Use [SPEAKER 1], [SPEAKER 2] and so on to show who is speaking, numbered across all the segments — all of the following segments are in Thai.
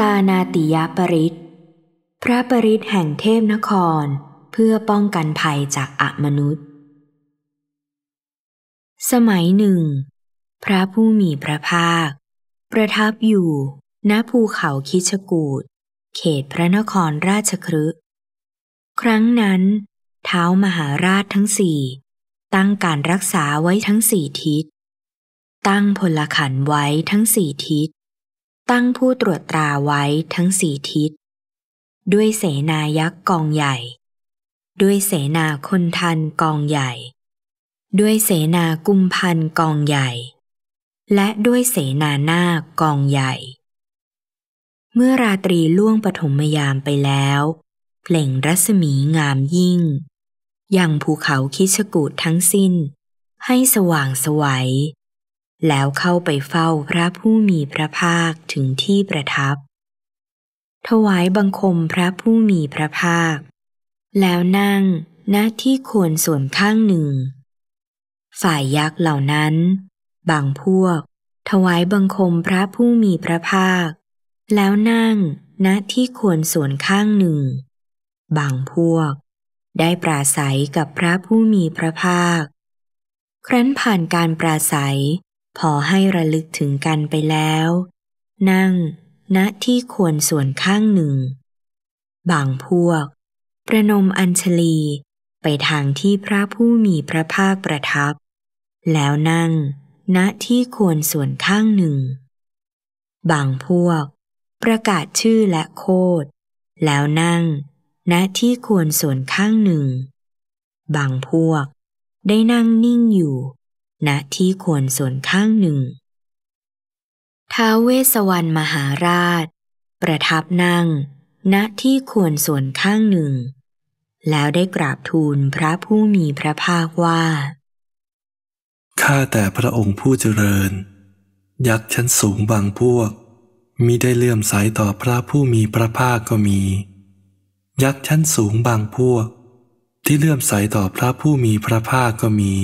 [SPEAKER 1] ตานาติยปริตพระปริตแห่งเทพนครเพื่อป้องกันภัยจากอมนุษย์ สมัยหนึ่ง พระผู้มีพระภาค ประทับอยู่ณภูเขาคิชกูดเขตพระนครราชครึครั้งนั้นเท้ามหาราชทั้งสี่ตั้งการรักษาไว้ทั้งสี่ทิศ ตั้งพลขันไว้ทั้งสี่ทิศตั้งผู้ตรวจตราไว้ทั้งสี่ทิศ ด้วยเสนายักษ์กองใหญ่ ด้วยเสนาคนทันกองใหญ่ ด้วยเสนากุมพันกองใหญ่ และด้วยเสนาหน้ากองใหญ่ เมื่อราตรีล่วงปฐมยามไปแล้วเพล่งรัศมีงามยิ่งยังภูเขาคิชกูดทั้งสิ้นให้สว่างสวัยแล้วเข้าไปเฝ้าพระผู้มีพระภาคถึงที่ประทับ ถวายบังคมพระผู้มีพระภาค แล้วนั่งหน้าที่โคนส่วนข้างหนึ่ง ฝ่ายยักษ์เหล่านั้น บางพวกถวายบังคมพระผู้มีพระภาค แล้วนั่งหน้าที่โคนส่วนข้างหนึ่ง บางพวกได้ปราศัยกับพระผู้มีพระภาค ครั้นผ่านการปราศัยพอให้ระลึกถึงกันไปแล้ว นั่งณที่ควรส่วนข้างหนึ่ง บางพวก ประนมอัญชลีไปทางที่พระผู้มีพระภาคประทับ แล้วนั่งณที่ควรส่วนข้างหนึ่ง บางพวก ประกาศชื่อและโคดแล้วนั่งณที่ควรส่วนข้างหนึ่ง บางพวกได้นั่งนิ่งอยู่ณที่ควรส่วนข้างหนึ่ง ท้าเวสวรรณมหาราช ประทับนั่ง ณที่ควรส่วนข้างหนึ่ง แล้วได้กราบทูลพระผู้มีพระภาคว่า
[SPEAKER 2] ข้าแต่พระองค์ผู้เจริญ ยักษ์ชั้นสูงบางพวกมิได้เลื่อมใสต่อพระผู้มีพระภาคก็มี ยักษ์ชั้นสูงบางพวก ที่เลื่อมใสต่อพระผู้มีพระภาคก็มี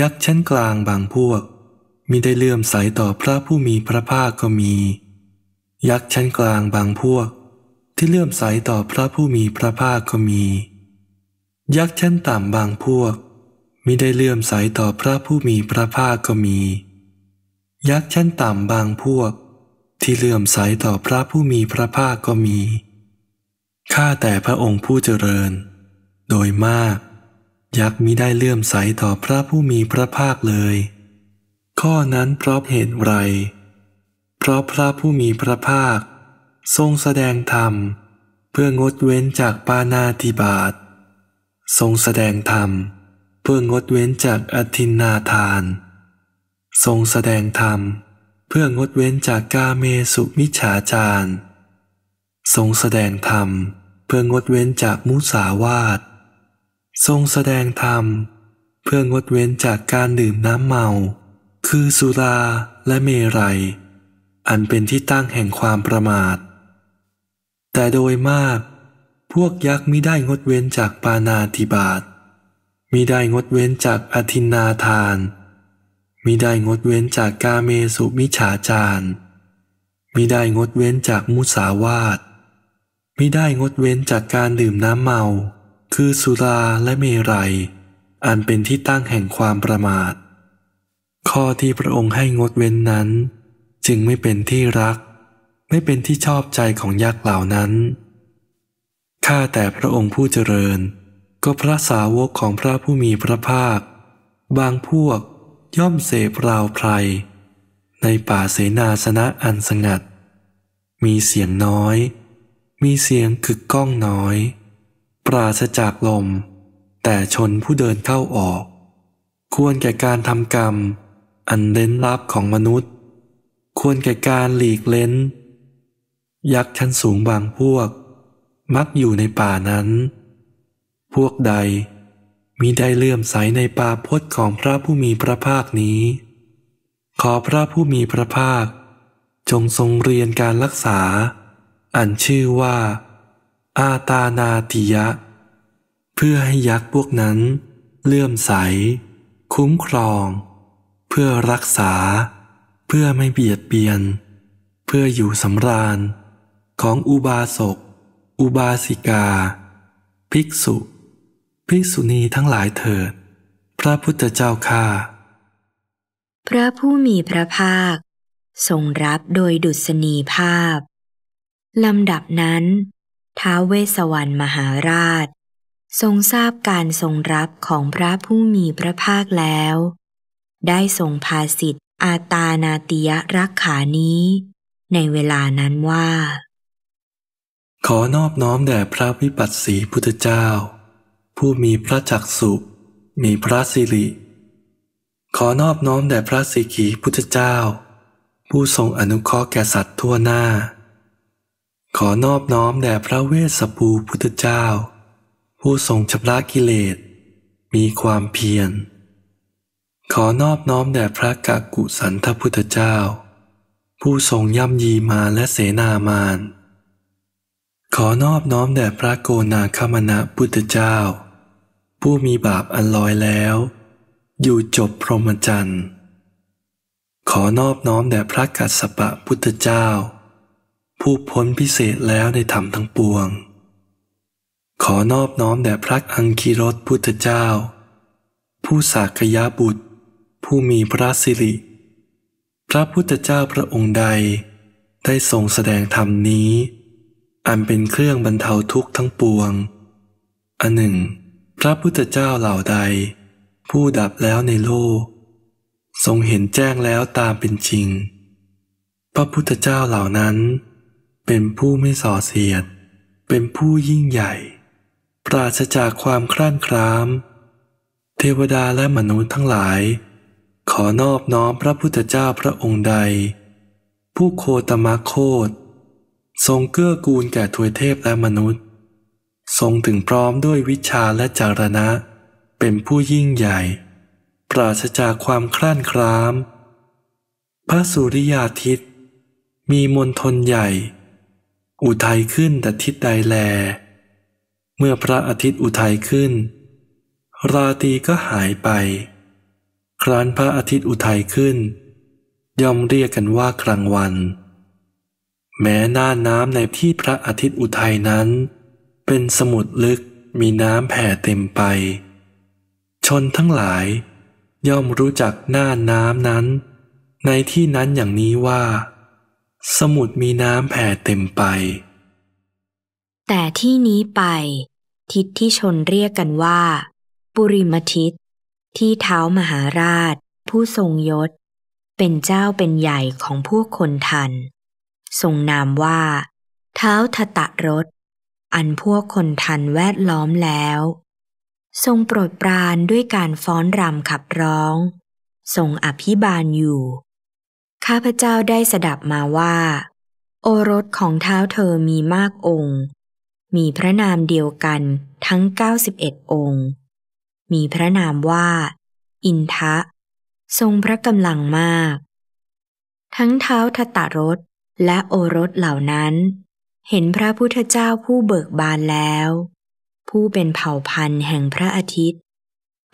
[SPEAKER 2] ยักษ์ชั้นกลางบางพวกมิได้เลื่อมใสต่อพระผู้มีพระภาคก็มี ยักษ์ชั้นกลางบางพวก ที่เลื่อมใสต่อพระผู้มีพระภาคก็มี ยักษ์ชั้นต่ำบางพวกมิได้เลื่อมใสต่อพระผู้มีพระภาคก็มี ยักษ์ชั้นต่ำบางพวก ที่เลื่อมใสต่อพระผู้มีพระภาคก็มีข้าแต่พระองค์ผู้เจริญ โดยมากยักษ์มิได้เลื่อมใสต่อพระผู้มีพระภาคเลย ข้อนั้นเพราะเหตุไร เพราะพระผู้มีพระภาค ทรงแสดงธรรม เพื่องดเว้นจากปานาติบาตทรงแสดงธรรม เพื่องดเว้นจากอธินนาทาน ทรงแสดงธรรม เพื่องดเว้นจากกาเมสุมิฉาจาร ทรงแสดงธรรม เพื่องดเว้นจากมุสาวาททรงแสดงธรรม เพื่องดเว้นจากการดื่มน้ำเมา คือสุรา และเมรัยอันเป็นที่ตั้งแห่งความประมาท แต่โดยมาก พวกยักษ์มิได้งดเว้นจากปานาติบาต มิได้งดเว้นจากอธินาทาน มิได้งดเว้นจากกาเมสุมิฉาจารมิได้งดเว้นจากมุสาวาทมิได้งดเว้นจากการดื่มน้ำเมาคือสุรา และเมรัยอันเป็นที่ตั้งแห่งความประมาท ข้อที่พระองค์ให้งดเว้นนั้น จึงไม่เป็นที่รักไม่เป็นที่ชอบใจของยักษ์เหล่านั้น ข้า แต่พระองค์ผู้เจริญ ก็พระสาวกของพระผู้มีพระภาค บางพวกย่อมเสพราวไพร ในป่าเสนาสนะอันสงัด มีเสียงน้อย มีเสียงคึกก้องน้อยปราศจากลมแต่ชนผู้เดินเข้าออก ควรแก่การทำกรรม อันเล้นลับของมนุษย์ ควรแก่การหลีกเล้นยักษ์ชั้นสูงบางพวก มักอยู่ในป่านั้น พวกใดมิได้เลื่อมใสในปาพจน์ของพระผู้มีพระภาคนี้ ขอพระผู้มีพระภาค จงทรงเรียนการรักษา อันชื่อว่าอาตานาติยะเพื่อให้ยักษ์พวกนั้นเลื่อมใส คุ้มครอง เพื่อรักษาเพื่อไม่เบียดเบียน เพื่ออยู่สำราญของอุบาสกอุบาสิกา ภิกษุ ภิกษุณีทั้งหลายเถิด พระพุทธเจ้าข้า
[SPEAKER 1] พระผู้มีพระภาคทรงรับโดยดุษณีภาพ ลำดับนั้นท้าเวสวรรณมหาราช ทรงทราบการทรงรับของพระผู้มีพระภาคแล้ว ได้ทรงพาสิทธิอาตานาติยรักขานี้ ในเวลานั้นว่า
[SPEAKER 2] ขอนอบน้อมแด่พระวิปัสสีพุทธเจ้า ผู้มีพระจักสุมีพระสิริขอนอบน้อมแด่พระสิกีพุทธเจ้า ผู้ทรงอนุเคราะห์แก่สัตว์ทั่วหน้าขอนอบน้อมแด่พระเวสสปภูพุทธเจ้าผู้ทรงชำระกิเลส มีความเพียรขอนอบน้อมแด่พระกากุสันทพุทธเจ้า ผู้ทรงย่ำยีมาและเสนามานขอนอบน้อมแด่พระโกนาคมณะพุทธเจ้า ผู้มีบาปอันลอยแล้ว อยู่จบพรหมจรรย์ขอนอบน้อมแด่พระกัสสปะพุทธเจ้าผู้พ้นพิเศษแล้วในธรรมทั้งปวง ขอนอบน้อมแด่พระอังคีรสพุทธเจ้า ผู้สากยาบุตร ผู้มีพระสิริ พระพุทธเจ้าพระองค์ใดได้ทรงแสดงธรรมนี้ อันเป็นเครื่องบรรเทาทุกข์ทั้งปวงอันหนึ่ง พระพุทธเจ้าเหล่าใด ผู้ดับแล้วในโลกทรงเห็นแจ้งแล้วตามเป็นจริง พระพุทธเจ้าเหล่านั้นเป็นผู้ไม่ส่อเสียด เป็นผู้ยิ่งใหญ่ ปราศจากความคลั่นคร้าม เทวดาและมนุษย์ทั้งหลาย ขอนอบน้อมพระพุทธเจ้าพระองค์ใด ผู้โคตมะโคตทรงเกื้อกูลแก่ทวยเทพและมนุษย์ ทรงถึงพร้อมด้วยวิชาและจารณะ เป็นผู้ยิ่งใหญ่ ปราศจากความคลั่นคล้าม พระสุริยาทิตย์มีมนทนใหญ่อุทัยขึ้นแต่ทิศใดแล เมื่อพระอาทิตย์อุทัยขึ้น ราตรีก็หายไป ครั้นพระอาทิตย์อุทัยขึ้น ย่อมเรียกกันว่ากลางวัน แม้หน้าน้ำในที่พระอาทิตย์อุทัยนั้น เป็นสมุดลึกมีน้ำแผ่เต็มไป ชนทั้งหลาย ย่อมรู้จักหน้าน้ำนั้น ในที่นั้นอย่างนี้ว่าสมุดมีน้ำแผ่เต็มไป
[SPEAKER 1] แต่ที่นี้ไป ทิศที่ชนเรียกกันว่า ปุริมทิศที่เท้ามหาราช ผู้ทรงยศ เป็นเจ้าเป็นใหญ่ของพวกคนทัน ทรงนามว่า เท้าทตะรถ อันพวกคนทันแวดล้อมแล้ว ทรงโปรดปรานด้วยการฟ้อนรำขับร้อง ทรงอภิบาลอยู่ข้าพเจ้าได้สดับมาว่า โอรสของเท้าเธอมีมากองค์ มีพระนามเดียวกันทั้ง 91 องค์ มีพระนามว่า อินทะ ทรงพระกำลังมาก ทั้งเท้าทตรสและโอรสเหล่านั้น เห็นพระพุทธเจ้าผู้เบิกบานแล้ว ผู้เป็นเผ่าพันธุ์แห่งพระอาทิตย์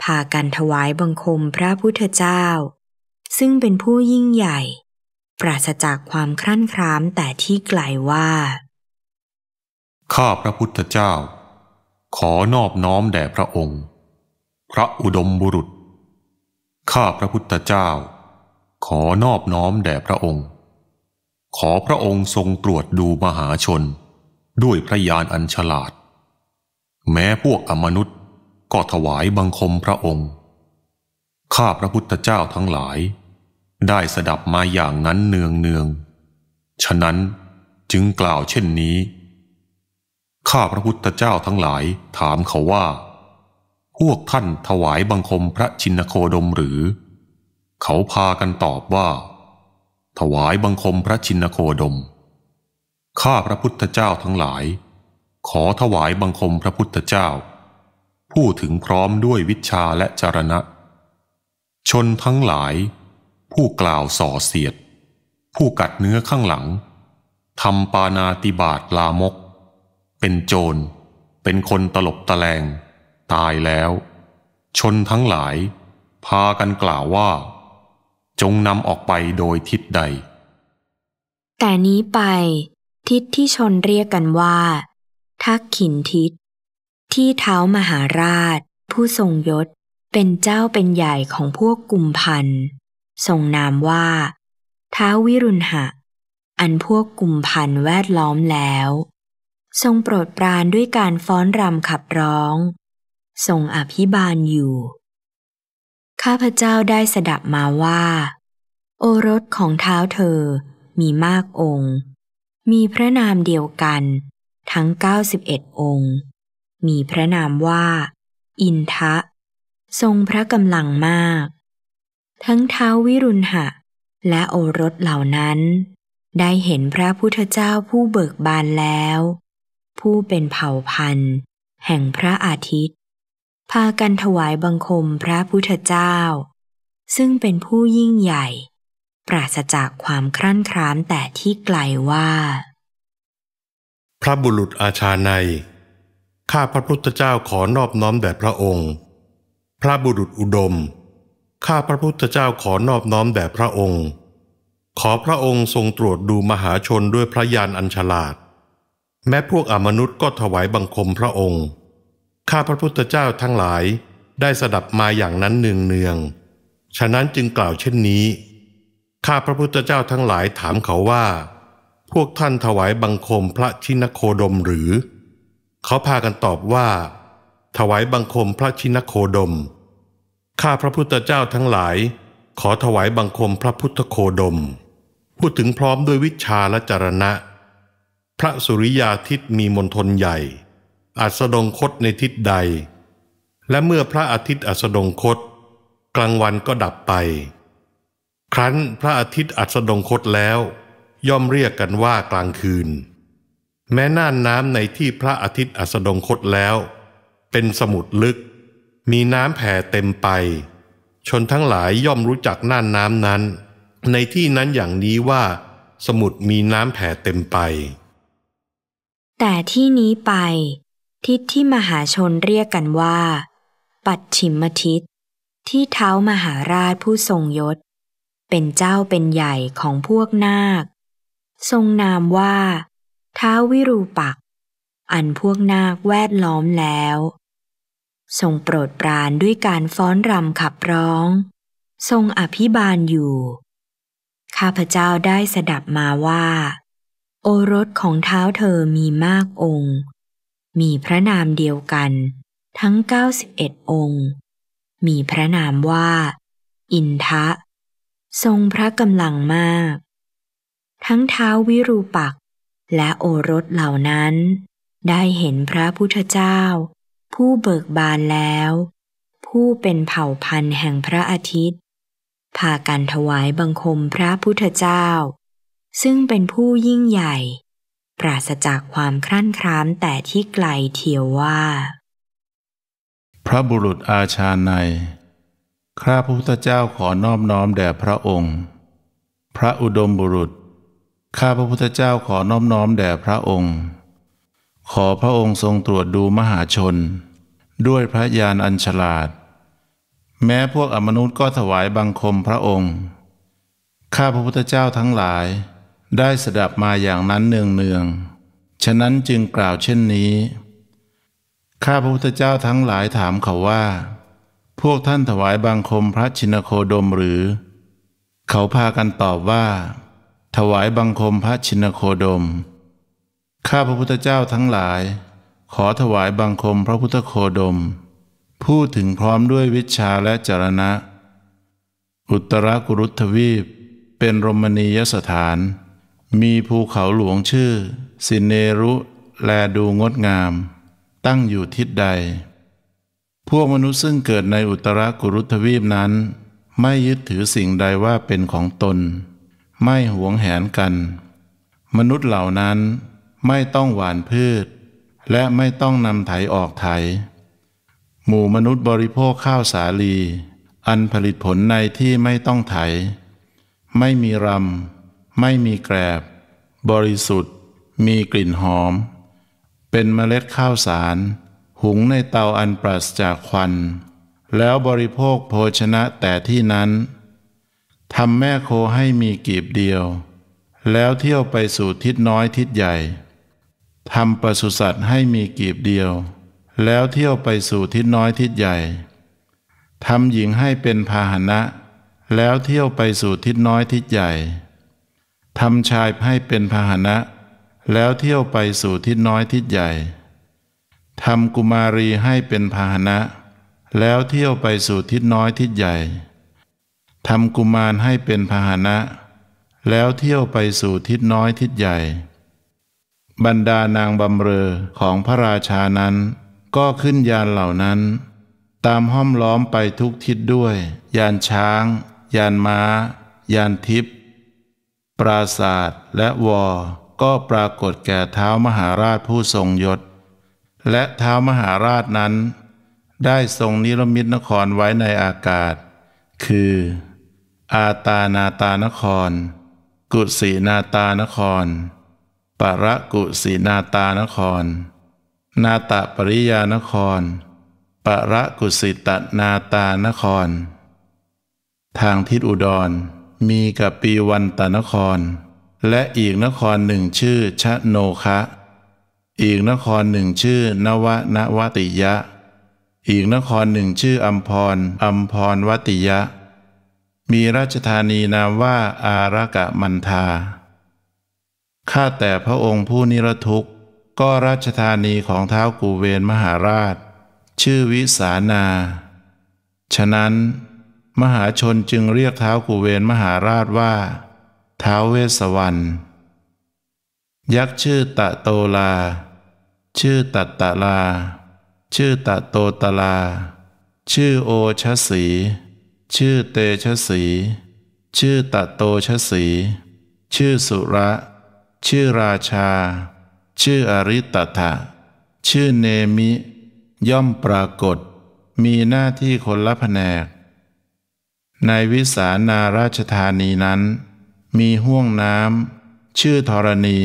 [SPEAKER 1] พากันถวายบังคมพระพุทธเจ้าซึ่งเป็นผู้ยิ่งใหญ่ ปราศจากความครั่นครามแต่ที่ไกลว่า ข
[SPEAKER 3] ้าพระพุทธเจ้า ขอนอบน้อมแด่พระองค์ พระอุดมบุรุษ ข้าพระพุทธเจ้า ขอนอบน้อมแด่พระองค์ ขอพระองค์ทรงตรวจดูมหาชน ด้วยพระยานอันฉลาด แม้พวกอมนุษย์ก็ถวายบังคมพระองค์ ข้าพระพุทธเจ้าทั้งหลายได้สดับมาอย่างนั้นเนืองเนือง ฉะนั้นจึงกล่าวเช่นนี้ ข้าพระพุทธเจ้าทั้งหลาย ถามเขาว่า พวกท่านถวายบังคมพระชินโคดมหรือ เขาพากันตอบว่า ถวายบังคมพระชินโคดม ข้าพระพุทธเจ้าทั้งหลาย ขอถวายบังคมพระพุทธเจ้า ผู้ถึงพร้อมด้วยวิชาและจารณะ ชนทั้งหลายผู้กล่าวส่อเสียด ผู้กัดเนื้อข้างหลังทำปานาติบาตลามก เป็นโจร เป็นคนตลบตะแลง ตายแล้ว ชนทั้งหลาย พากันกล่าวว่า จงนำออกไปโดยทิศใด
[SPEAKER 1] แต่นี้ไป ทิศที่ชนเรียกกันว่า ทักขินทิศที่เท้ามหาราช ผู้ทรงยศ เป็นเจ้าเป็นใหญ่ของพวกกลุ่มพันทรงนามว่า ท้าววิรุณหะ อันพวกกลุ่มพันแวดล้อมแล้ว ทรงโปรดปรานด้วยการฟ้อนรำขับร้อง ทรงอภิบาลอยู่ ข้าพเจ้าได้สดับมาว่า โอรสของเท้าเธอมีมากองค์ มีพระนามเดียวกัน ทั้ง 91 องค์ มีพระนามว่า อินทะ ทรงพระกำลังมากทั้งท้าววิรุณหะ และโอรสเหล่านั้น ได้เห็นพระพุทธเจ้าผู้เบิกบานแล้ว ผู้เป็นเผ่าพันธุ์ แห่งพระอาทิตย์ พากันถวายบังคมพระพุทธเจ้า ซึ่งเป็นผู้ยิ่งใหญ่ ปราศจากความครั่นครามแต่ที่ไกลว่า
[SPEAKER 4] พระบุรุษอาชาในข้าพระพุทธเจ้าขอนอบน้อมแด่พระองค์ พระบุรุษอุดมข้าพระพุทธเจ้าขอนอบน้อมแด่พระองค์ ขอพระองค์ทรงตรวจดูมหาชนด้วยพระญาณอันฉลาด แม้พวกอมนุษย์ก็ถวายบังคมพระองค์ ข้าพระพุทธเจ้าทั้งหลายได้สดับมาอย่างนั้นเนืองเนือง ฉะนั้นจึงกล่าวเช่นนี้ ข้าพระพุทธเจ้าทั้งหลายถามเขาว่า พวกท่านถวายบังคมพระชินโคดมหรือ เขาพากันตอบว่า ถวายบังคมพระชินโคดมข้าพระพุทธเจ้าทั้งหลายขอถวายบังคมพระพุทธโคดม พูดถึงพร้อมด้วยวิชาและจรณะ พระสุริยาทิตมีมนทนใหญ่ อัสดงคตในทิศใด และเมื่อพระอาทิตย์อัสดงคตกลางวันก็ดับไป ครั้นพระอาทิตย์อัสดงคตแล้วย่อมเรียกกันว่ากลางคืน แม้น่านน้ำในที่พระอาทิตย์อัสดงคตแล้ว เป็นสมุดลึกมีน้ำแผ่เต็มไป ชนทั้งหลายย่อมรู้จักน่านน้ำนั้น ในที่นั้นอย่างนี้ว่า สมุดมีน้ำแผ่เต็มไป
[SPEAKER 1] แต่ที่นี้ไป ทิศที่มหาชนเรียกกันว่า ปัดฉิมทิศที่เท้ามหาราชผู้ทรงยศ เป็นเจ้าเป็นใหญ่ของพวกนาค ทรงนามว่าท้าวิรูปักอันพวกนาคแวดล้อมแล้วทรงโปรดปรานด้วยการฟ้อนรำขับร้อง ทรงอภิบาลอยู่ ข้าพเจ้าได้สดับมาว่า โอรสของเท้าเธอมีมากองค์ มีพระนามเดียวกัน ทั้ง 91 องค์ มีพระนามว่า อินทะ ทรงพระกำลังมาก ทั้งเท้าวิรูปัก และโอรสเหล่านั้น ได้เห็นพระพุทธเจ้าผู้เบิกบานแล้ว ผู้เป็นเผ่าพันธุ์แห่งพระอาทิตย์พากันถวายบังคมพระพุทธเจ้า ซึ่งเป็นผู้ยิ่งใหญ่ ปราศจากความครั่นครามแต่ที่ไกลเทียวว่า
[SPEAKER 5] พระบุรุษอาชาในข้าพระพุทธเจ้าขอนอบน้อมแด่พระองค์ พระอุดมบุรุษ ข้าพระพุทธเจ้าขอนอบน้อมแด่พระองค์ ขอพระองค์ทรงตรวจดูมหาชนด้วยพระญาณอันฉลาด แม้พวกอมนุษย์ก็ถวายบังคมพระองค์ ข้าพระพุทธเจ้าทั้งหลายได้สดับมาอย่างนั้นเนืองเนืองฉะนั้นจึงกล่าวเช่นนี้ ข้าพระพุทธเจ้าทั้งหลายถามเขาว่า พวกท่านถวายบังคมพระชินโคดมหรือ เขาพากันตอบว่า ถวายบังคมพระชินโคดม ข้าพระพุทธเจ้าทั้งหลายขอถวายบังคมพระพุทธโคดม พูดถึงพร้อมด้วยวิชาและจรณะ อุตรากุรุทวีปเป็นรมณียสถาน มีภูเขาหลวงชื่อ สินเนรุแลดูงดงาม ตั้งอยู่ทิศใด พวกมนุษย์ซึ่งเกิดในอุตรากุรุทวีปนั้น ไม่ยึดถือสิ่งใดว่าเป็นของตน ไม่หวงแหนกัน มนุษย์เหล่านั้นไม่ต้องหวานพืชและไม่ต้องนำไถออกไถ หมู่มนุษย์บริโภคข้าวสาลี อันผลิตผลในที่ไม่ต้องไถ ไม่มีรำ ไม่มีแกรบ บริสุทธิ์ มีกลิ่นหอม เป็นเมล็ดข้าวสาร หุงในเตาอันปราศจากควัน แล้วบริโภคโภชนะแต่ที่นั้นทำแม่โคให้มีกีบเดียว แล้วเที่ยวไปสู่ทิศน้อยทิศใหญ่ทำปศุสัตว์ให้มีกีบเดียว แล้วเที่ยวไปสู่ทิศน้อยทิศใหญ่ทำหญิงให้เป็นพาหนะ แล้วเที่ยวไปสู่ทิศน้อยทิศใหญ่ทำชายให้เป็นพาหนะ แล้วเที่ยวไปสู่ทิศน้อยทิศใหญ่ทำกุมารีให้เป็นพาหนะ แล้วเที่ยวไปสู่ทิศน้อยทิศใหญ่ทำกุมารให้เป็นพาหนะ แล้วเที่ยวไปสู่ทิศน้อยทิศใหญ่บรรดานางบำเรอของพระราชานั้น ก็ขึ้นยานเหล่านั้น ตามห้อมล้อมไปทุกทิศด้วย ยานช้าง ยานมา้ายานทิพย์ปราศาสตร์และวอก็ปรากฏแก่เท้ามหาราชผู้ทรงยศ และเท้ามหาราชนั้น ได้ทรงนิรมิตนครไว้ในอากาศ คือ อาตานาตานคร กุสินาตานครปรกุสีนาตานคร นาตปริยานคร ปรกุสิตนาตานคร ทางทิศอุดรมีกับปีวันตนคร และอีกนครหนึ่งชื่อชะโนคะ อีกนครหนึ่งชื่อนวะนวติยะ อีกนครหนึ่งชื่ออัมพรอัมพรวติยะ มีราชธานีนามว่าอารักะมันธาข้าแต่พระองค์ผู้นิรทุกข์ก็ราชธานีของเท้ากูเวนมหาราช ชื่อวิสานา ฉะนั้น มหาชนจึงเรียกเท้ากูเวนมหาราชว่าเท้าเวสวรรณยักษ์ชื่อตะโตลา ชื่อตัตตะลา ชื่อตะโตตลา ชื่อโอชสี ชื่อเตชสี ชื่อตะโตชสี ชื่อสุระชื่อราชา ชื่ออริตถะชื่อเนมิ ย่อมปรากฏ มีหน้าที่คนละแผนก ในวิสานาราชธานีนั้น มีห้วงน้ำชื่อธรณี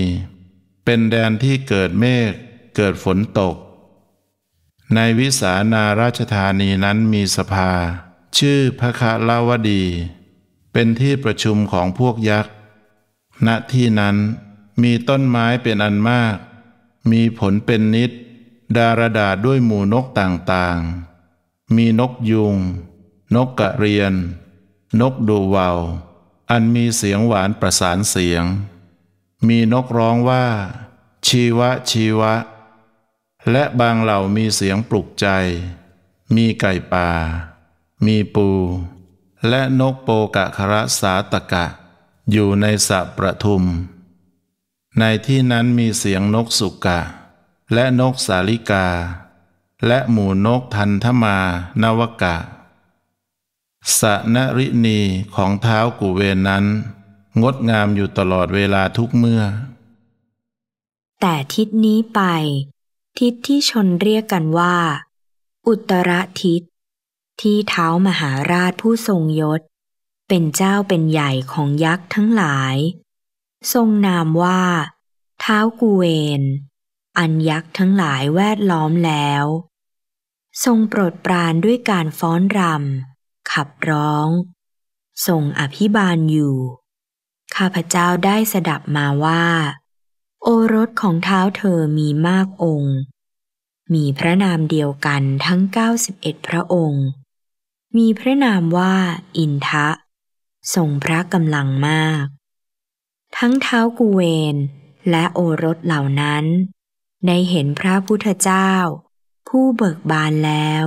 [SPEAKER 5] เป็นแดนที่เกิดเมฆ เกิดฝนตก ในวิสานาราชธานีนั้นมีสภา ชื่อพระคาลาวดี เป็นที่ประชุมของพวกยักษ์ ณ ที่นั้นมีต้นไม้เป็นอันมาก มีผลเป็นนิด ดารดาด้วยหมู่นกต่างๆ มีนกยุง นกกระเรียน นกดูวาว อันมีเสียงหวานประสานเสียง มีนกร้องว่า ชีวะชีวะ และบางเหล่ามีเสียงปลุกใจ มีไก่ป่า มีปู และนกโปกะคระสาตกะ อยู่ในสระประทุมในที่นั้นมีเสียงนกสุกะ และนกสาลิกา และหมู่นกทันธมานวกะสะนริณีของเท้ากุเวนนั้น งดงามอยู่ตลอดเวลาทุกเมื่อ
[SPEAKER 1] แต่ทิศนี้ไป ทิศที่ชนเรียกกันว่า อุตรทิศ ที่เท้ามหาราชผู้ทรงยศ เป็นเจ้าเป็นใหญ่ของยักษ์ทั้งหลายทรงนามว่า เท้ากูเวน อันยักษ์ทั้งหลายแวดล้อมแล้ว ทรงโปรดปรานด้วยการฟ้อนรำ ขับร้อง ทรงอภิบาลอยู่ข้าพเจ้าได้สดับมาว่า โอรสของเท้าเธอมีมากองค์ มีพระนามเดียวกันทั้ง 91 พระองค์ มีพระนามว่า อินทะ ทรงพระกำลังมากทั้งเท้ากูเวน และโอรสเหล่านั้นในเห็นพระพุทธเจ้า ผู้เบิกบานแล้ว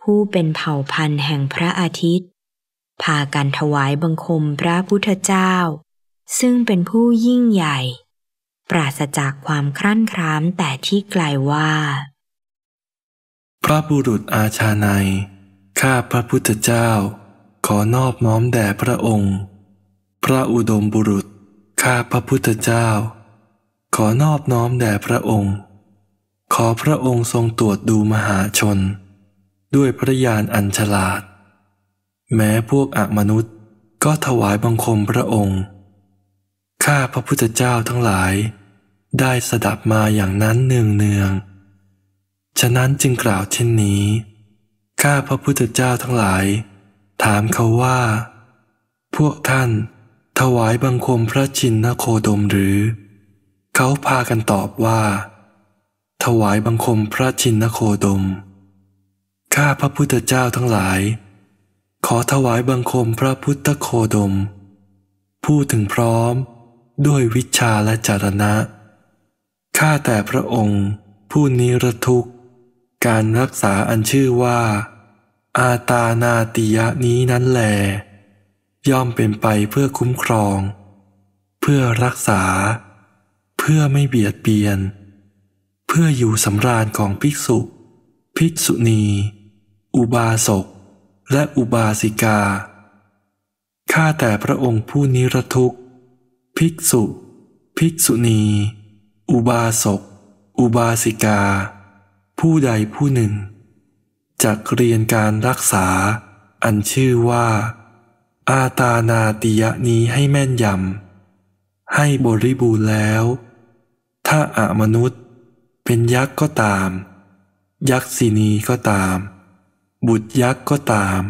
[SPEAKER 1] ผู้เป็นเผ่าพันธุ์แห่งพระอาทิตย์พากันถวายบังคมพระพุทธเจ้า ซึ่งเป็นผู้ยิ่งใหญ่ ปราศจากความครั่นครามแต่ที่ไกลว่า
[SPEAKER 2] พระบุรุษอาชาในข้าพระพุทธเจ้าขอนอบน้อมแด่พระองค์ พระอุดมบุรุษข้าพระพุทธเจ้า ขอนอบน้อมแด่พระองค์ ขอพระองค์ทรงตรวจดูมหาชน ด้วยพระญาณอันฉลาด แม้พวกอมนุษย์ก็ถวายบังคมพระองค์ ข้าพระพุทธเจ้าทั้งหลาย ได้สดับมาอย่างนั้นเนืองเนืองฉะนั้นจึงกล่าวเช่นนี้ ข้าพระพุทธเจ้าทั้งหลาย ถามเขาว่า พวกท่านถวายบังคมพระชินนโคดมหรือ เขาพากันตอบว่า ถวายบังคมพระชินนโคดม ข้าพระพุทธเจ้าทั้งหลาย ขอถวายบังคมพระพุทธโคดมผู้ถึงพร้อมด้วยวิชาและจารณะข้าแต่พระองค์ผู้นิรทุกข์การรักษาอันชื่อว่า อาตานาติยะนี้นั้นแหลย่อมเป็นไปเพื่อคุ้มครอง เพื่อรักษา เพื่อไม่เบียดเบียน เพื่ออยู่สำราญของภิกษุ ภิกษุณี อุบาสกและอุบาสิกาข้าแต่พระองค์ผู้นิรทุกข์ ภิกษุ ภิกษุณี อุบาสกอุบาสิกา ผู้ใดผู้หนึ่งจักเรียนการรักษาอันชื่อว่าอาตานาติยะนี้ให้แม่นยำให้บริบูรณ์แล้ว ถ้าอามนุษย์เป็นยักษ์ก็ตาม ยักษินีก็ตาม บุตรยักษ์ก็ตาม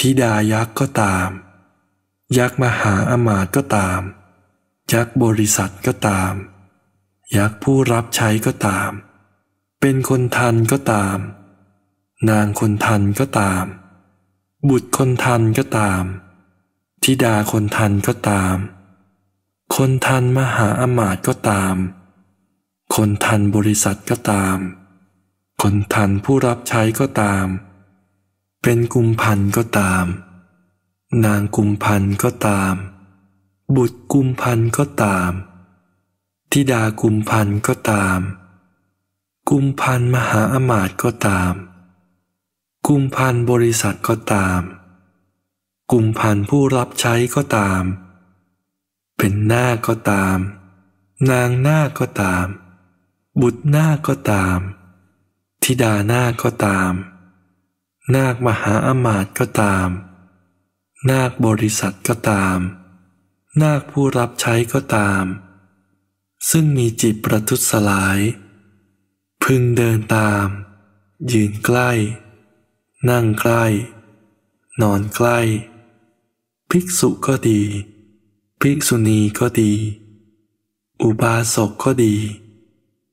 [SPEAKER 2] ธิดายักษ์ก็ตาม ยักษ์มหาอมาตก็ตามยักษ์บริษัทก็ตาม ยักษ์ผู้รับใช้ก็ตาม เป็นคนทันก็ตาม นางคนทันก็ตามบุตรคนทันก็ตาม ธิดาคนทันก็ตาม คนทันมหาอมาตก็ตาม คนทันบริษัทก็ตาม คนทันผู้รับใช้ก็ตาม เป็นกุมพันก็ตาม นางกุมพันก็ตาม บุตรกุมพันก็ตาม ธิดากุมพันก็ตาม กุมพันมหาอมาตก็ตามกุมพันบริษัทก็ตาม กุมพันผู้รับใช้ก็ตาม เป็นหน้าก็ตาม นางหน้าก็ตาม บุตรหน้าก็ตาม ธิดาหน้าก็ตาม นาคมหาอมาตย์ก็ตาม นาคบริษัทก็ตาม นาคผู้รับใช้ก็ตาม ซึ่งมีจิตประทุษสลาย พึงเดินตาม ยืนใกล้นั่งใกล้ นอนใกล้ ภิกษุก็ดี ภิกษุณีก็ดี อุบาสกก็ดี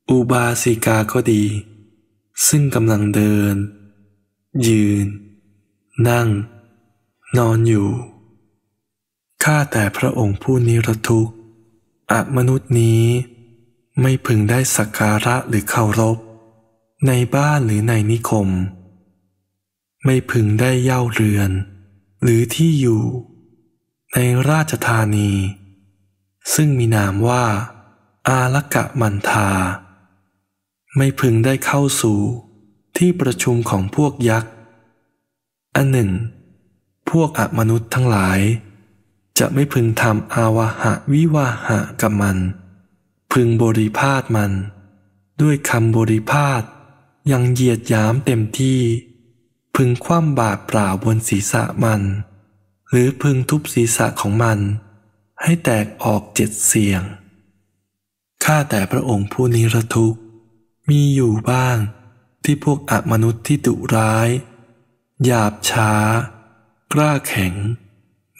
[SPEAKER 2] อุบาสิกาก็ดี ซึ่งกำลังเดิน ยืน นั่ง นอนอยู่ ข้าแต่พระองค์ผู้นิรทุกข์อมนุษย์นี้ ไม่พึงได้สักการะหรือเคารพในบ้านหรือในนิคมไม่พึงได้เย่าเรือน หรือที่อยู่ในราชธานี ซึ่งมีนามว่า อาลักะมันทา ไม่พึงได้เข้าสู่ที่ประชุมของพวกยักษ์อันหนึ่ง พวกอมนุษย์ทั้งหลาย จะไม่พึงทำอาวหะวิวาหะกับมัน พึงบริพาทมัน ด้วยคำบริพาทยังเหยียดยามเต็มที่พึงคว่ำบาตรเปล่าบนศีรษะมัน หรือพึงทุบศีรษะของมัน ให้แตกออกเจ็ดเสียง ข้าแต่พระองค์ผู้นิรทุกข์มีอยู่บ้างที่พวกอมนุษย์ที่ดุร้าย หยาบช้า กล้าแข็ง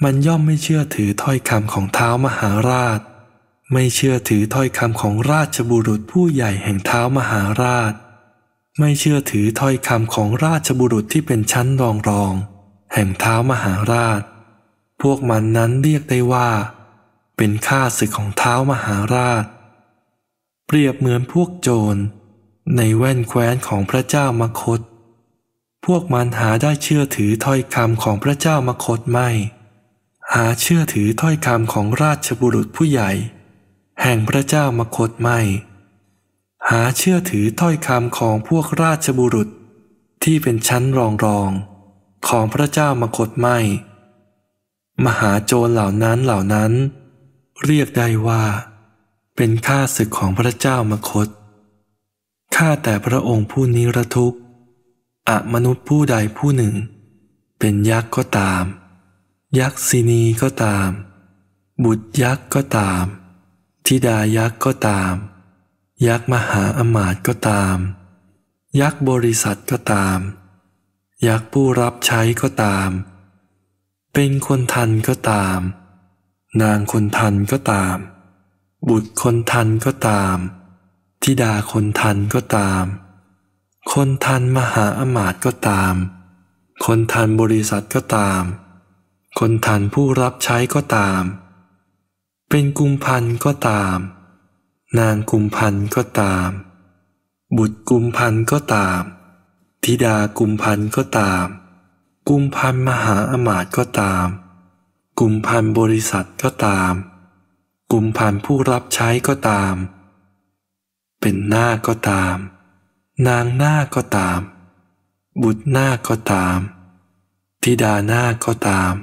[SPEAKER 2] มันย่อมไม่เชื่อถือถ้อยคำของเท้ามหาราช ไม่เชื่อถือถ้อยคำของราชบุรุษผู้ใหญ่แห่งเท้ามหาราชไม่เชื่อถือถ้อยคำของราชบุรุษที่เป็นชั้นรองรอง แห่งเท้ามหาราช พวกมันนั้นเรียกได้ว่า เป็นข้าศึกของเท้ามหาราช เปรียบเหมือนพวกโจร ในแว่นแคว้นของพระเจ้ามคต พวกมันหาได้เชื่อถือถ้อยคำของพระเจ้ามคตไม่ หาเชื่อถือถ้อยคำของราชบุรุษผู้ใหญ่ แห่งพระเจ้ามคตไม่หาเชื่อถือถ้อยคำของพวกราชบุรุษที่เป็นชั้นรองรองของพระเจ้ามกตไม่ มหาโจรเหล่านั้นเหล่านั้น เรียกได้ว่า เป็นข้าศึกของพระเจ้ามกตข้าแต่พระองค์ผู้นิรทุกข์อะมนุษย์ผู้ใดผู้หนึ่งเป็นยักษ์ก็ตาม ยักษ์ศินีก็ตาม บุตรยักษ์ก็ตามธิดายักษ์ก็ตามยักษ์มหาอมาตย์ก็ตาม ยักษ์บริษัทก็ตาม ยักษ์ผู้รับใช้ก็ตาม เป็นคนทันก็ตาม นางคนทันก็ตาม บุตรคนทันก็ตามธิดาคนทันก็ตาม คนทันมหาอมาตย์ก็ตาม คนทันบริษัทก็ตาม คนทันผู้รับใช้ก็ตาม เป็นกุมพันก็ตามนางกุมพันก็ตาม บุตรกุมพันก็ตาม ธิดากุมพันก็ตาม กุมพันมหาอมาตก็ตาม กุมพันบริษัทก็ตาม กุมพันผู้รับใช้ก็ตาม เป็นหน้าก็ตาม นางหน้าก็ตาม บุตรหน้าก็ตาม ธิดาหน้าก็ตาม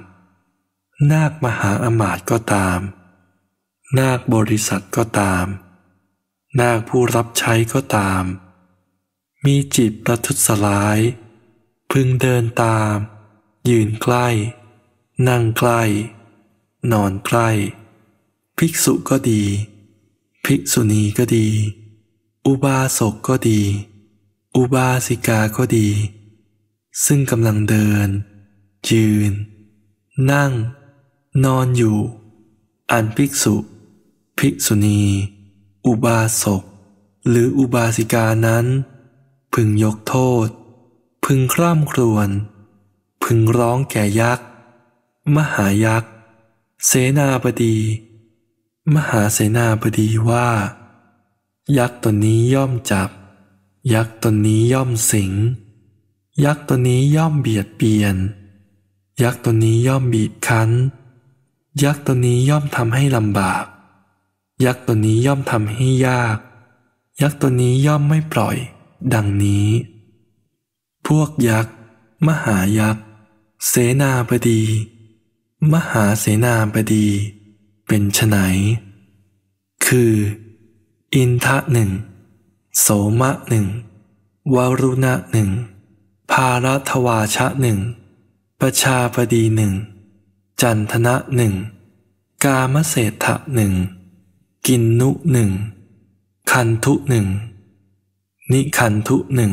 [SPEAKER 2] นาคมหาอมาตก็ตาม นาคบริษัทก็ตามนาคผู้รับใช้ก็ตาม มีจิตประทุษร้าย พึงเดินตาม ยืนใกล้ นั่งใกล้ นอนใกล้ ภิกษุก็ดี ภิกษุณีก็ดี อุบาสกก็ดี อุบาสิกาก็ดี ซึ่งกำลังเดิน ยืน นั่ง นอนอยู่ อันภิกษุ ภิกษุณีอุบาสกหรืออุบาสิกานั้น พึงยกโทษ พึงคร่ำครวญพึงร้องแก่ยักษ์มหายักษ์เสนาบดี มหาเสนาบดีว่า ยักษ์ตนนี้ย่อมจับ ยักษ์ตนนี้ย่อมสิง ยักษ์ตนนี้ย่อมเบียดเบียน ยักษ์ตนนี้ย่อมบีบคั้นยักษ์ตนนี้ย่อมทำให้ลำบากยักษ์ตัวนี้ย่อมทำให้ยาก ยักษ์ตัวนี้ย่อมไม่ปล่อย ดังนี้ พวกยักษ์ มหายักษ์เสนาบดี มหาเสนาบดี เป็นไหนคือ อินทะหนึ่งโสมะหนึ่งวารุณะหนึ่งภารัทวาชะหนึ่ง ประชาบดีหนึ่ง จันทนะหนึ่ง กามเศถษฐะหนึ่งกินนุหนึ่งคันทุหนึ่งนิคันทุหนึ่ง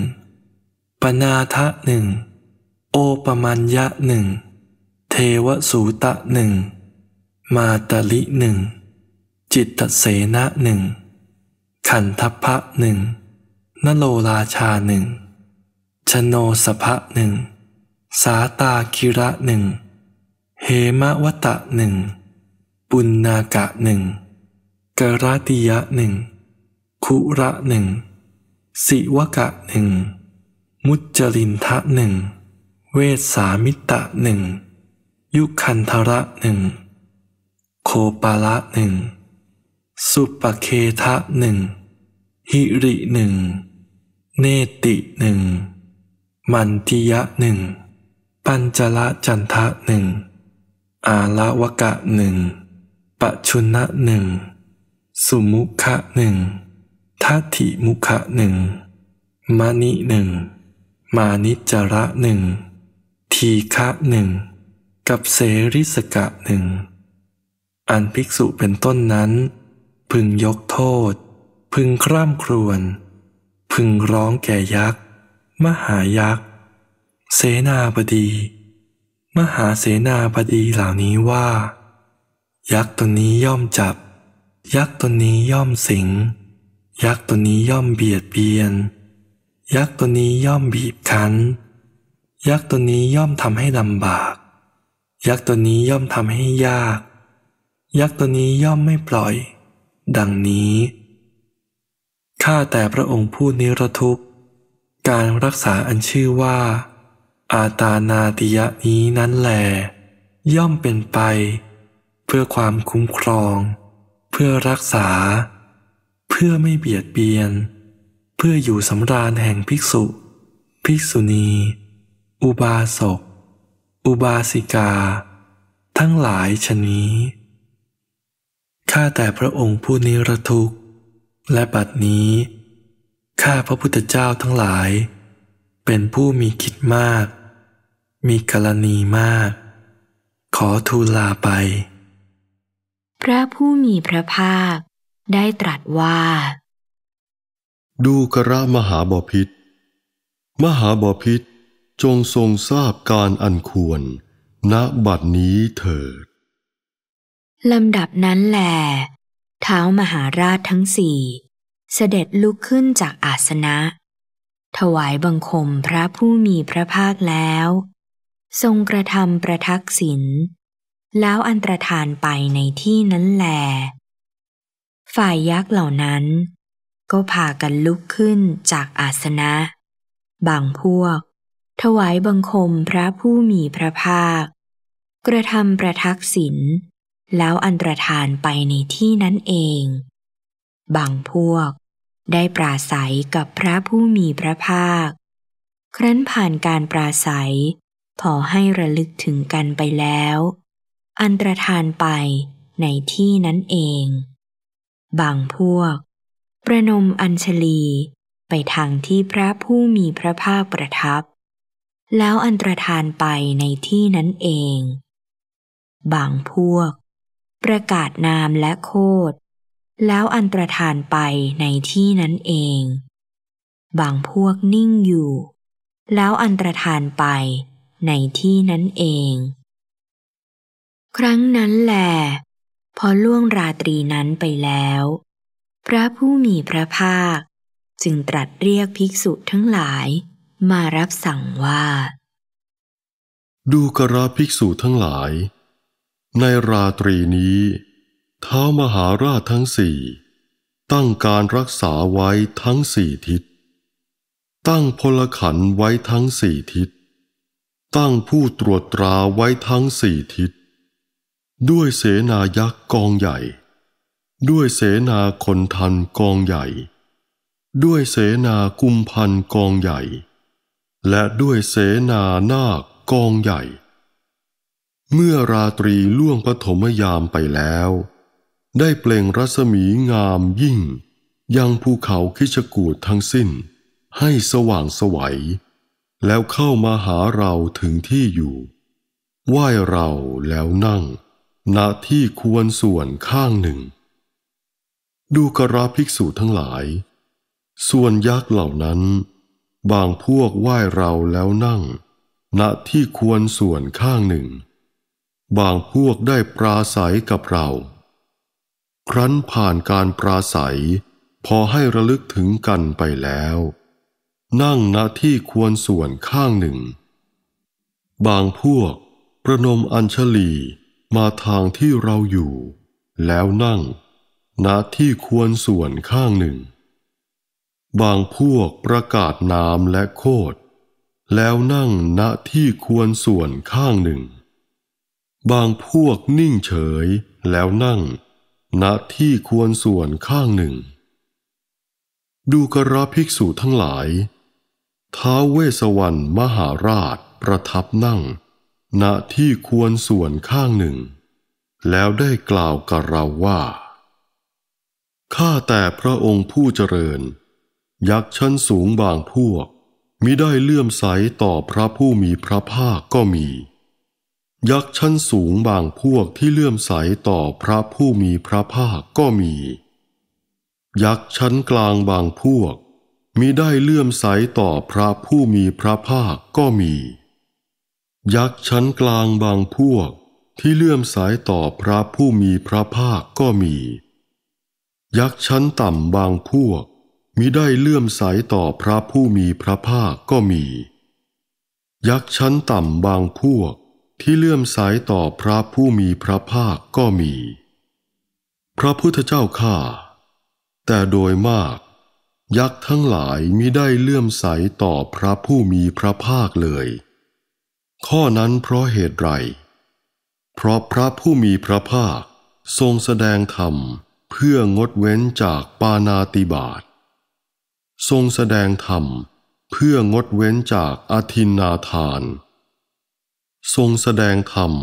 [SPEAKER 2] ปนาทะหนึ่งโอปมัญญะหนึ่งเทวสูตะหนึ่งมาตลิหนึ่งจิตตเสนะหนึ่งขันทพะหนึ่งนโลราชาหนึ่งชโนสภะหนึ่งสาตาคิระหนึ่งเหมะวตะหนึ่งปุณนากะหนึ่งกรติยะหนึ่งคุระหนึ่งสิวกะหนึ่งมุจจลินทะหนึ่งเวสามิตะหนึ่งยุคันธระหนึ่งโคปาละหนึ่งสุปเคทะหนึ่งหิริหนึ่งเนติหนึ่งมันติยะหนึ่งปัญจละจันทะหนึ่งอาละวกะหนึ่งปะชุนะหนึ่งสุมุขะหนึ่งทัติมุขะหนึ่งมานิหนึ่ง มานิจระหนึ่งทีฆะหนึ่ง กับเสริสกะหนึ่งอันภิกษุเป็นต้นนั้น พึงยกโทษ พึงคร่ำครวญพึงร้องแก่ยักษ์มหายักษ์เสนาบดี มหาเสนาบดีเหล่านี้ว่า ยักษ์ตนนี้ย่อมจับยักษ์ตัวนี้ย่อมสิงยักษ์ตัวนี้ย่อมเบียดเบียน ยักษ์ตัวนี้ย่อมบีบคั้นยักษ์ตัวนี้ย่อมทำให้ลำบาก ยักษ์ตัวนี้ย่อมทำให้ยาก ยักษ์ตัวนี้ย่อมไม่ปล่อย ดังนี้ข้าแต่พระองค์พูดนิรทุกการรักษาอันชื่อว่า อาตานาติยะนี้นั้นแหลย่อมเป็นไป เพื่อความคุ้มครองพื่อรักษา เพื่อไม่เบียดเบียน เพื่ออยู่สำราญแห่งภิกษุ ภิกษุณี อุบาสก อุบาสิกา ทั้งหลายชนี้ ข้าแต่พระองค์ผู้นิรทุกข์และบัดนี้ ข้าพระพุทธเจ้าทั้งหลาย เป็นผู้มีคิดมาก มีกรณีมาก ขอทูลลาไป
[SPEAKER 1] พระผู้มีพระภาคได้ตรัสว่า
[SPEAKER 6] ดูกระมหาบพิษ มหาบพิษจงทรงทราบการอันควร ณ บัดนี้เถิด
[SPEAKER 1] ลำดับนั้นแหลเท้ามหาราชทั้งสี่เสด็จลุกขึ้นจากอาสนะ ถวายบังคมพระผู้มีพระภาคแล้ว ทรงกระทำประทักษิณแล้วอันตรธานไปในที่นั้นแล ฝ่ายยักษ์เหล่านั้น ก็พากันลุกขึ้นจากอาสนะ บางพวก ถวายบังคมพระผู้มีพระภาค กระทำประทักษิณแล้วอันตรธานไปในที่นั้นเอง บางพวกได้ปราศัยกับพระผู้มีพระภาค ครั้นผ่านการปราศัย พอให้ระลึกถึงกันไปแล้วอันตรธานไปในที่นั้นเอง บางพวก ประนมอัญชลีไปทางที่พระผู้มีพระภาคประทับ แล้วอันตรธานไปในที่นั้นเอง บางพวก ประกาศนามและโคด แล้วอันตรธานไปในที่นั้นเอง บางพวกนิ่งอยู่ แล้วอันตรธานไปในที่นั้นเองครั้งนั้นแหลพอล่วงราตรีนั้นไปแล้ว พระผู้มีพระภาคจึงตรัสเรียกภิกษุทั้งหลายมารับสั่งว่า
[SPEAKER 6] ดูกระภิกษุทั้งหลายในราตรีนี้เท้ามหาราชทั้งสี่ ตั้งการรักษาไว้ทั้งสี่ทิศตั้งพลขันไว้ทั้งสี่ทิศ ตั้งผู้ตรวจตราไว้ทั้งสี่ทิศด้วยเสนายักษ์กองใหญ่ ด้วยเสนาคนทันกองใหญ่ ด้วยเสนากุมพันกองใหญ่ และด้วยเสนานาคกองใหญ่ เมื่อราตรีล่วงปฐมยามไปแล้ว ได้เปล่งรัศมีงามยิ่ง ยังภูเขาคิชกูดทั้งสิ้น ให้สว่างสวัยแล้วเข้ามาหาเราถึงที่อยู่ ไหว้เราแล้วนั่งณที่ควรส่วนข้างหนึ่ง ดูกราภิกษุทั้งหลาย ส่วนยักษ์เหล่านั้น บางพวกไหว้เราแล้วนั่ง ณที่ควรส่วนข้างหนึ่ง บางพวกได้ปราศัยกับเรา ครั้นผ่านการปราศัยพอให้ระลึกถึงกันไปแล้ว นั่งณที่ควรส่วนข้างหนึ่ง บางพวกประนมอัญชลีมาทางที่เราอยู่แล้วนั่ง ณที่ควรส่วนข้างหนึ่ง บางพวกประกาศนามและโคดแล้วนั่งณที่ควรส่วนข้างหนึ่ง บางพวกนิ่งเฉยแล้วนั่ง ณที่ควรส่วนข้างหนึ่ง ดูกระภิกษุทั้งหลาย ท้าเวสวรรณมหาราชประทับนั่งณที่ควรส่วนข้างหนึ่ง แล้วได้กล่าวกับเราว่าข้าแต่พระองค์ผู้เจริญ ยักษ์ชั้นสูงบางพวกมิได้เลื่อมใสต่อพระผู้มีพระภาคก็มี ยักษ์ชั้นสูงบางพวกที่เลื่อมใสต่อพระผู้มีพระภาคก็มี ยักษ์ชั้นกลางบางพวกมิได้เลื่อมใสต่อพระผู้มีพระภาคก็มียักษ์ชั้นกลางบางพวกที่เลื่อมสายต่อพระผู้มีพระภาคก็มี ยักษ์ชั้นต่ำบางพวก มิได้เลื่อมสายต่อพระผู้มีพระภาคก็มี ยักษ์ชั้นต่ำบางพวกที่เลื่อมสายต่อพระผู้มีพระภาคก็มี พระพุทธเจ้าข้าแต่โดยมาก ยักษ์ทั้งหลายมิได้เลื่อมสายต่อพระผู้มีพระภาคเลยข้อนั้นเพราะเหตุไร เพราะพระผู้มีพระภาค ทรงแสดงธรรมเพื่องดเว้นจากปานาติบาตทรงแสดงธรรมเพื่องดเว้นจากอาทินนาทาน ทรงแสดงธรรม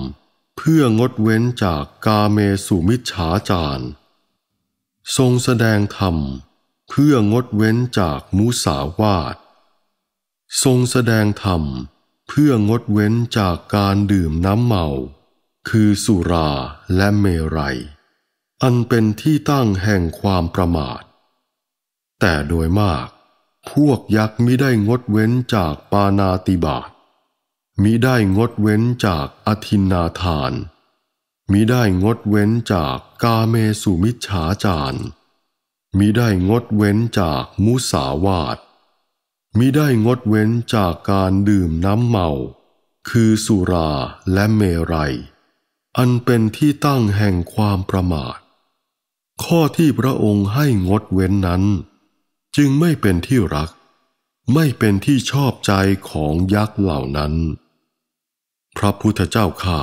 [SPEAKER 6] เพื่องดเว้นจากกาเมสุมิชฉาจาร ทรงแสดงธรรมเพื่องดเว้นจากมุสาวาท ทรงแสดงธรรมเเพื่องดเว้นจากการดื่มน้ำเมา คือสุราและเมรัยอันเป็นที่ตั้งแห่งความประมาท แต่โดยมาก พวกยักษ์มิได้งดเว้นจากปานาติบาตมิได้งดเว้นจากอธินาทาน มิได้งดเว้นจากกาเมสุมิชฉาจาร มิได้งดเว้นจากมุสาวาทมิได้งดเว้นจากการดื่มน้ำเมา คือสุราและเมรัย อันเป็นที่ตั้งแห่งความประมาท ข้อที่พระองค์ให้งดเว้นนั้น จึงไม่เป็นที่รัก ไม่เป็นที่ชอบใจของยักษ์เหล่านั้น พระพุทธเจ้าข่า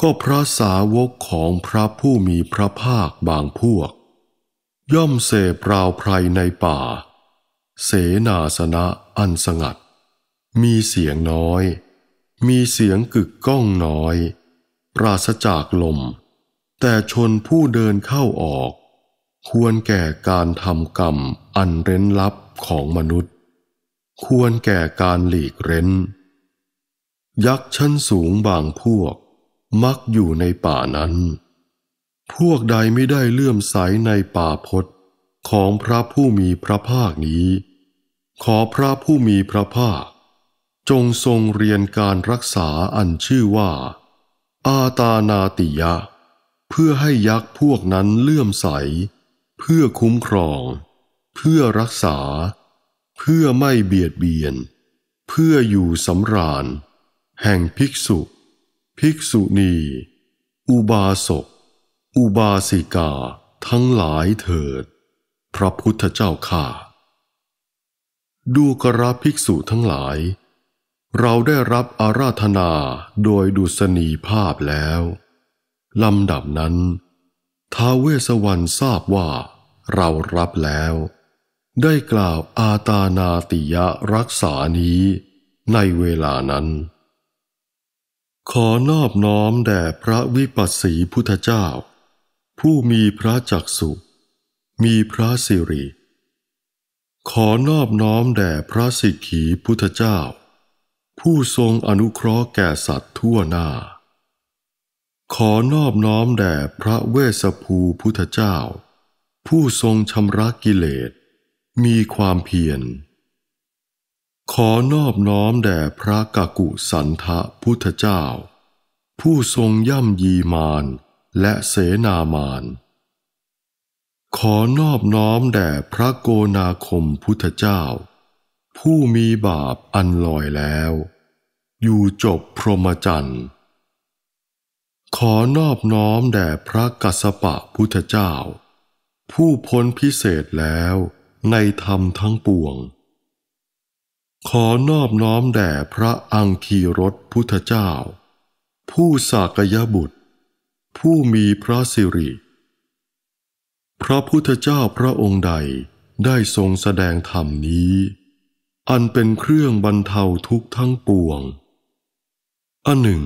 [SPEAKER 6] ก็พระสาวกของพระผู้มีพระภาคบางพวก ย่อมเสพราวไพรในป่าเสนาสนะอันสงัด มีเสียงน้อย มีเสียงกึกก้องน้อย ปราศจากลมแต่ชนผู้เดินเข้าออก ควรแก่การทำกรรมอันเร้นลับของมนุษย์ ควรแก่การหลีกเร้น ยักษ์ชั้นสูงบางพวก มักอยู่ในป่านั้น พวกใดไม่ได้เลื่อมใสในป่าพศของพระผู้มีพระภาคนี้ ขอพระผู้มีพระภาค จงทรงเรียนการรักษาอันชื่อว่า อาตานาติยะเพื่อให้ยักษ์พวกนั้นเลื่อมใส เพื่อคุ้มครอง เพื่อรักษา เพื่อไม่เบียดเบียน เพื่ออยู่สำราญแห่งภิกษุ ภิกษุณี อุบาสกอุบาสิกาทั้งหลายเถิดพระพุทธเจ้าข้าดูกราภิกษุทั้งหลาย เราได้รับอาราธนาโดยดุษณีภาพแล้ว ลำดับนั้นท้าเวสวรรณทราบว่าเรารับแล้ว ได้กล่าวอาตานาติยรักษานี้ในเวลานั้น ขอนอบน้อมแด่พระวิปัสสีพุทธเจ้า ผู้มีพระจักสุมีพระสิริ ขอนอบน้อมแด่พระสิกขีพุทธเจ้า ผู้ทรงอนุเคราะห์แก่สัตว์ทั่วหน้า ขอนอบน้อมแด่พระเวสสภูพุทธเจ้า ผู้ทรงชำระกิเลสมีความเพียรขอนอบน้อมแด่พระกกุสันทะพุทธเจ้า ผู้ทรงย่ำยีมานและเสนามานขอนอบน้อมแด่พระโกนาคมพุทธเจ้า ผู้มีบาปอันลอยแล้ว อยู่จบพรหมจรรย์ ขอนอบน้อมแด่พระกัสสปะพุทธเจ้า ผู้พ้นพิเศษแล้วในธรรมทั้งปวง ขอนอบน้อมแด่พระอังคีรสพุทธเจ้า ผู้สากยบุตร ผู้มีพระสิริพระพุทธเจ้าพระองค์ใดได้ทรงแสดงธรรมนี้ อันเป็นเครื่องบรรเทาทุกทั้งปวง อันหนึ่ง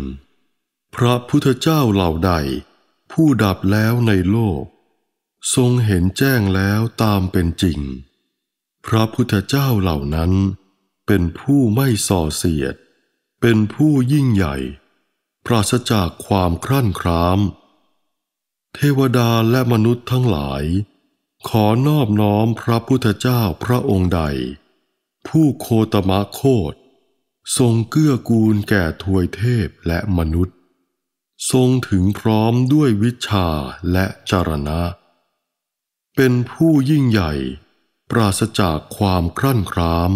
[SPEAKER 6] พระพุทธเจ้าเหล่าใดผู้ดับแล้วในโลกทรงเห็นแจ้งแล้วตามเป็นจริง พระพุทธเจ้าเหล่านั้นเป็นผู้ไม่ส่อเสียด เป็นผู้ยิ่งใหญ่ปราศจากความครั่นครามเทวดาและมนุษย์ทั้งหลาย ขอนอบน้อมพระพุทธเจ้าพระองค์ใด ผู้โคตมะโคตทรงเกื้อกูลแก่ทวยเทพและมนุษย์ ทรงถึงพร้อมด้วยวิชาและจารณะ เป็นผู้ยิ่งใหญ่ ปราศจากความครั่นคราม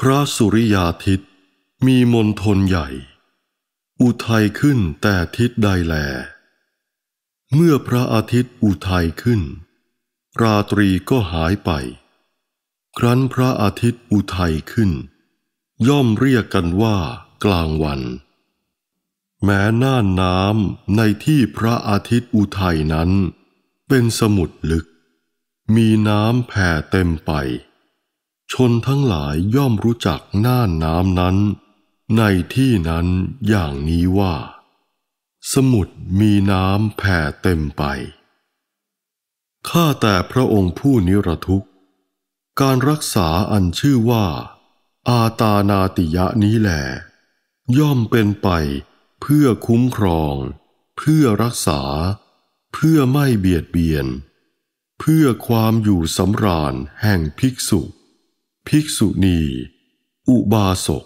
[SPEAKER 6] พระสุริยาทิตย์มีมนทนใหญ่ อุทัยขึ้นแต่ทิศใดแลเมื่อพระอาทิตย์อุทัยขึ้น ราตรีก็หายไป ครั้นพระอาทิตย์อุทัยขึ้น ย่อมเรียกกันว่ากลางวัน แม้น่านน้ำในที่พระอาทิตย์อุทัยนั้นเป็นสมุทรลึก มีน้ำแผ่เต็มไป ชนทั้งหลายย่อมรู้จักน่านน้ำนั้นในที่นั้นอย่างนี้ว่าสมุทรมีน้ำแผ่เต็มไป ข้าแต่พระองค์ผู้นิรทุกข์การรักษาอันชื่อว่า อาตานาติยะนี้แหลย่อมเป็นไปเพื่อคุ้มครอง เพื่อรักษา เพื่อไม่เบียดเบียน เพื่อความอยู่สำราญแห่งภิกษุ ภิกษุณี อุบาสก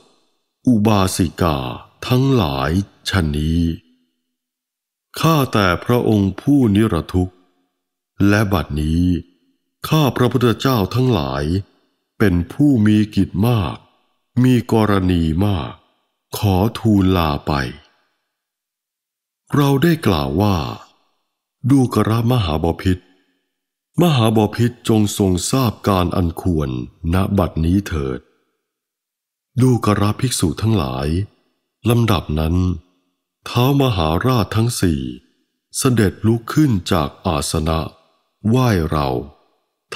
[SPEAKER 6] อุบาสิกาทั้งหลายชนนี้ข้าแต่พระองค์ผู้นิรทุกข์และบัดนี้ ข้าพระพุทธเจ้าทั้งหลาย เป็นผู้มีกิจมาก มีกรณีมาก ขอทูลลาไป เราได้กล่าวว่า ดูกระมหาบพิษ มหาบพิษจงทรงทราบการอันควรณบัดนี้เถิด ดูกระภิกษุทั้งหลายลำดับนั้นท้ามหาราชทั้งสี่เสด็จลุกขึ้นจากอาสนะไหว้เรา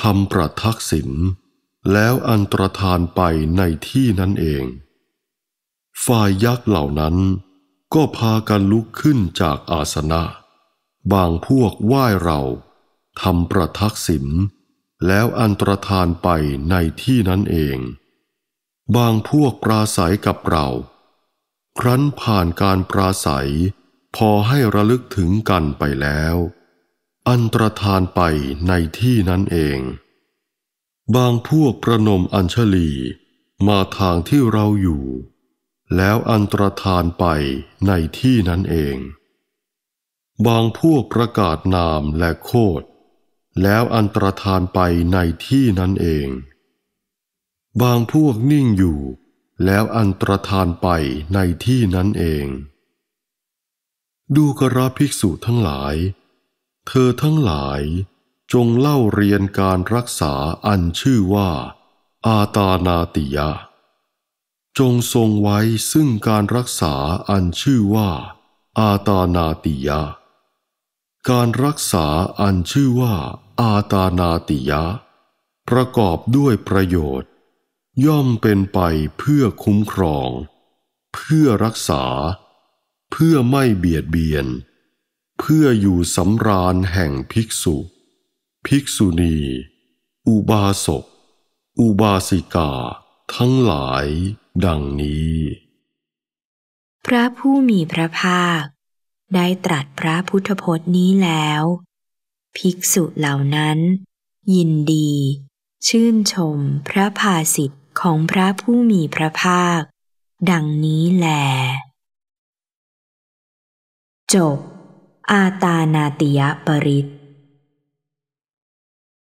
[SPEAKER 6] ทำประทักษิณแล้วอันตรธานไปในที่นั้นเอง ฝ่ายยักษ์เหล่านั้น ก็พากันลุกขึ้นจากอาสนะ บางพวกไหว้เราทำประทักษิณแล้วอันตรธานไปในที่นั้นเอง บางพวกปราศัยกับเราครั้นผ่านการปราศัย พอให้ระลึกถึงกันไปแล้ว อันตรธานไปในที่นั้นเอง บางพวก ประนมอัญชลีมาทางที่เราอยู่ แล้วอันตรธานไปในที่นั้นเอง บางพวกประกาศนามและโคดแล้วอันตรธานไปในที่นั้นเอง บางพวกนิ่งอยู่แล้วอันตรธานไปในที่นั้นเอง ดูกระภิกษุทั้งหลาย เธอทั้งหลาย จงเล่าเรียนการรักษาอันชื่อว่า อาตานาติยะจงทรงไว้ซึ่งการรักษาอันชื่อว่า อาตานาติยะการรักษาอันชื่อว่าอาตานาติยะประกอบด้วยประโยชน์ย่อมเป็นไปเพื่อคุ้มครอง เพื่อรักษา เพื่อไม่เบียดเบียน เพื่ออยู่สำราญแห่งภิกษุ ภิกษุณี อุบาสกอุบาสิกา ทั้งหลายดังนี้
[SPEAKER 1] พระผู้มีพระภาค ได้ตรัสพระพุทธพจน์นี้แล้ว ภิกษุเหล่านั้น ยินดี ชื่นชมพระภาสิทธิของพระผู้มีพระภาค ดังนี้แล จบอาตานาติยปริต